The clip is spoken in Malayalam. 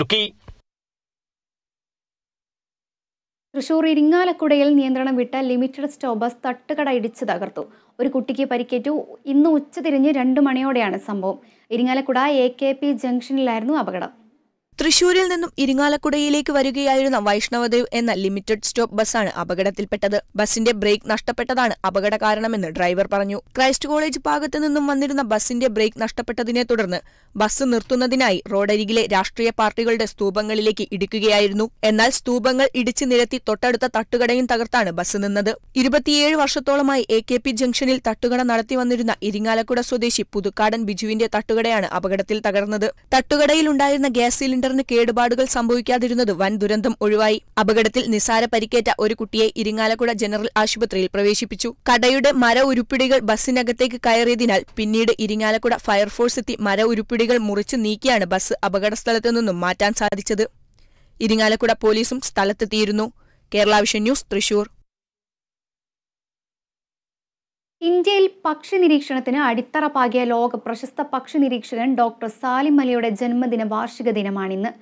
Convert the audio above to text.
ലുക്കി തൃശൂർ ഇരിങ്ങാലക്കുടയിൽ നിയന്ത്രണം വിട്ട ലിമിറ്റഡ് സ്റ്റോപ്പ് ബസ് തട്ടുകട ഇടിച്ച് തകർത്തു ഒരു കുട്ടിക്ക് പരിക്കേറ്റു ഇന്ന് ഉച്ചതിരിഞ്ഞ് രണ്ടു മണിയോടെയാണ് സംഭവം ഇരിങ്ങാലക്കുട എ കെ പി ജംഗ്ഷനിലായിരുന്നു അപകടം തൃശൂരിൽ നിന്നും ഇരിങ്ങാലക്കുടയിലേക്ക് വരികയായിരുന്ന വൈഷ്ണവദേവ് എന്ന ലിമിറ്റഡ് സ്റ്റോപ്പ് ബസ്സാണ് അപകടത്തിൽപ്പെട്ടത് ബസിന്റെ ബ്രേക്ക് നഷ്ടപ്പെട്ടതാണ് അപകട കാരണമെന്ന് ഡ്രൈവർ പറഞ്ഞു ക്രൈസ്റ്റ് കോളേജ് ഭാഗത്തു നിന്നും വന്നിരുന്ന ബസിന്റെ ബ്രേക്ക് നഷ്ടപ്പെട്ടതിനെ തുടർന്ന് ബസ് നിർത്തുന്നതിനായി റോഡരികിലെ രാഷ്ട്രീയ പാർട്ടികളുടെ സ്തൂപങ്ങളിലേക്ക് ഇടിക്കുകയായിരുന്നു എന്നാൽ സ്തൂപങ്ങൾ ഇടിച്ചു നിരത്തി തൊട്ടടുത്ത തട്ടുകടയും തകർത്താണ് ബസ് നിന്നത് ഇരുപത്തിയേഴ് വർഷത്തോളമായി എ കെ പി ജംഗ്ഷനിൽ തട്ടുകട നടത്തി വന്നിരുന്ന ഇരിങ്ങാലക്കുട സ്വദേശി പുതുക്കാടൻ ബിജുവിന്റെ തട്ടുകടയാണ് അപകടത്തിൽ തകർന്നത് തട്ടുകടയിലുണ്ടായിരുന്ന ഗ്യാസ് സിലിണ്ടർ മോട്ടോറിന് കേടുപാടുകൾ സംഭവിക്കാതിരുന്നത് വൻ ദുരന്തം ഒഴിവായി അപകടത്തിൽ നിസാര പരിക്കേറ്റ ഒരു കുട്ടിയെ ഇരിങ്ങാലക്കുട ജനറൽ ആശുപത്രിയിൽ പ്രവേശിപ്പിച്ചു കടയുടെ മര ഉരുപ്പിടികൾ ബസ്സിനകത്തേക്ക് കയറിയതിനാൽ പിന്നീട് ഇരിങ്ങാലക്കുട ഫയർഫോഴ്സ് എത്തി മര ഉരുപ്പിടികൾ മുറിച്ച് നീക്കിയാണ് ബസ് അപകടസ്ഥലത്തു നിന്നും മാറ്റാൻ സാധിച്ചത് ഇരിങ്ങാലക്കുട പോലീസും സ്ഥലത്തെത്തിയിരുന്നു കേരള വിഷൻ ന്യൂസ് തൃശൂർ ഇന്ത്യയിൽ പക്ഷി നിരീക്ഷണത്തിന് അടിത്തറ പാകിയ ലോക പ്രശസ്ത പക്ഷി നിരീക്ഷകൻ ഡോക്ടർ സാലിം അലിയുടെ ജന്മദിന വാർഷിക ദിനമാണിന്ന്